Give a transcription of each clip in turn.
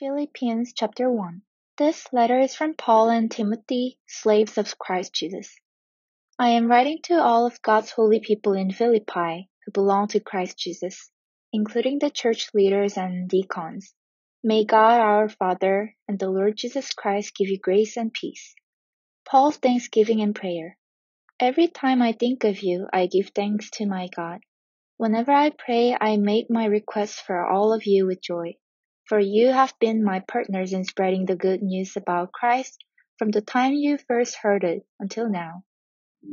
Philippians chapter 1. This letter is from Paul and Timothy, slaves of Christ Jesus. I am writing to all of God's holy people in Philippi who belong to Christ Jesus, including the church leaders and deacons. May God our Father and the Lord Jesus Christ give you grace and peace. Paul's thanksgiving and prayer. Every time I think of you, I give thanks to my God. Whenever I pray, I make my requests for all of you with joy for you have been my partners in spreading the good news about Christ from the time you first heard it until now.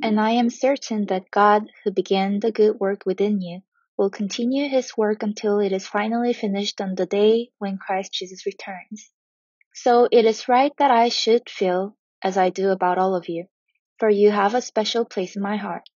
And I am certain that God, who began the good work within you, will continue his work until it is finally finished on the day when Christ Jesus returns. So it is right that I should feel as I do about all of you, for you have a special place in my heart.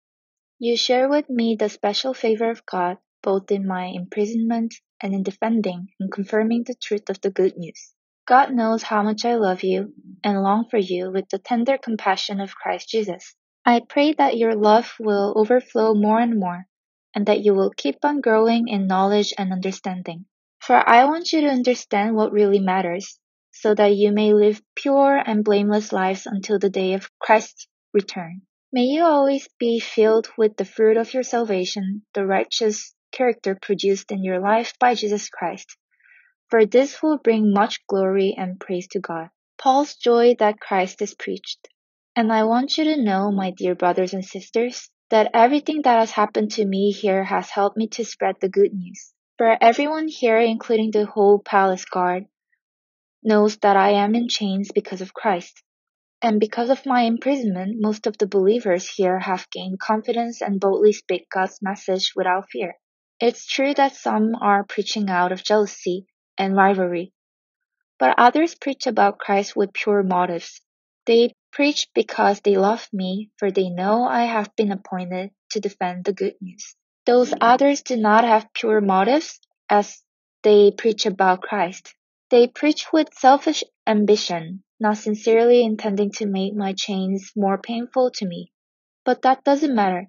You share with me the special favor of God, both in my imprisonment and in defending and confirming the truth of the good news. God knows how much I love you and long for you with the tender compassion of Christ Jesus. I pray that your love will overflow more and more, and that you will keep on growing in knowledge and understanding. For I want you to understand what really matters, so that you may live pure and blameless lives until the day of Christ's return. May you always be filled with the fruit of your salvation, the righteous character produced in your life by Jesus Christ. For this will bring much glory and praise to God. Paul's joy that Christ is preached. And I want you to know, my dear brothers and sisters, that everything that has happened to me here has helped me to spread the good news. For everyone here, including the whole palace guard, knows that I am in chains because of Christ. And because of my imprisonment, most of the believers here have gained confidence and boldly speak God's message without fear. It's true that some are preaching out of jealousy and rivalry, but others preach about Christ with pure motives. They preach because they love me, for they know I have been appointed to defend the good news. Those others do not have pure motives as they preach about Christ. They preach with selfish ambition, not sincerely intending to make my chains more painful to me. But that doesn't matter.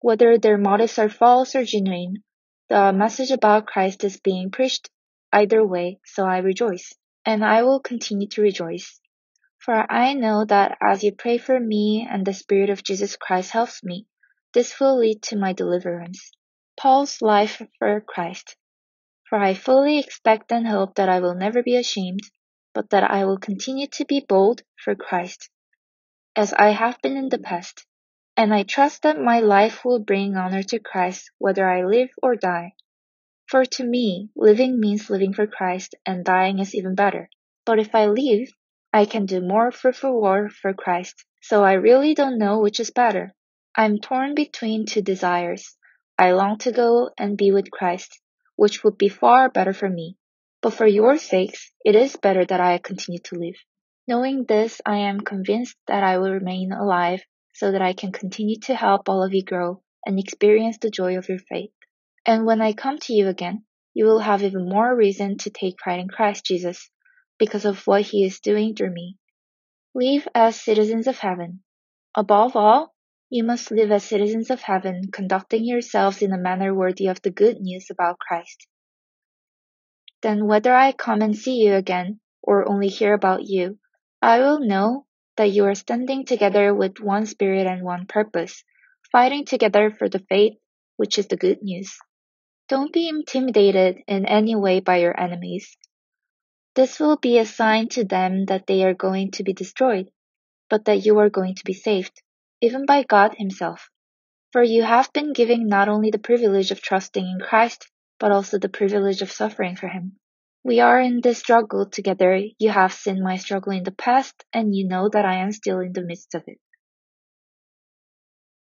Whether their motives are false or genuine, the message about Christ is being preached either way, so I rejoice, and I will continue to rejoice. For I know that as you pray for me and the Spirit of Jesus Christ helps me, this will lead to my deliverance. Paul's life for Christ. For I fully expect and hope that I will never be ashamed, but that I will continue to be bold for Christ, as I have been in the past and I trust that my life will bring honor to Christ whether I live or die. For to me, living means living for Christ, and dying is even better. But if I live, I can do more fruitful work for Christ, so I really don't know which is better. I'm torn between two desires. I long to go and be with Christ, which would be far better for me. But for your sakes, it is better that I continue to live. Knowing this, I am convinced that I will remain alive so that I can continue to help all of you grow and experience the joy of your faith. And when I come to you again, you will have even more reason to take pride in Christ Jesus because of what he is doing through me. Live as citizens of heaven. Above all, you must live as citizens of heaven, conducting yourselves in a manner worthy of the good news about Christ. Then whether I come and see you again or only hear about you, I will know that you are standing together with one spirit and one purpose, fighting together for the faith, which is the good news. Don't be intimidated in any way by your enemies. This will be a sign to them that they are going to be destroyed, but that you are going to be saved, even by God Himself. For you have been given not only the privilege of trusting in Christ, but also the privilege of suffering for Him. We are in this struggle together. You have seen my struggle in the past, and you know that I am still in the midst of it.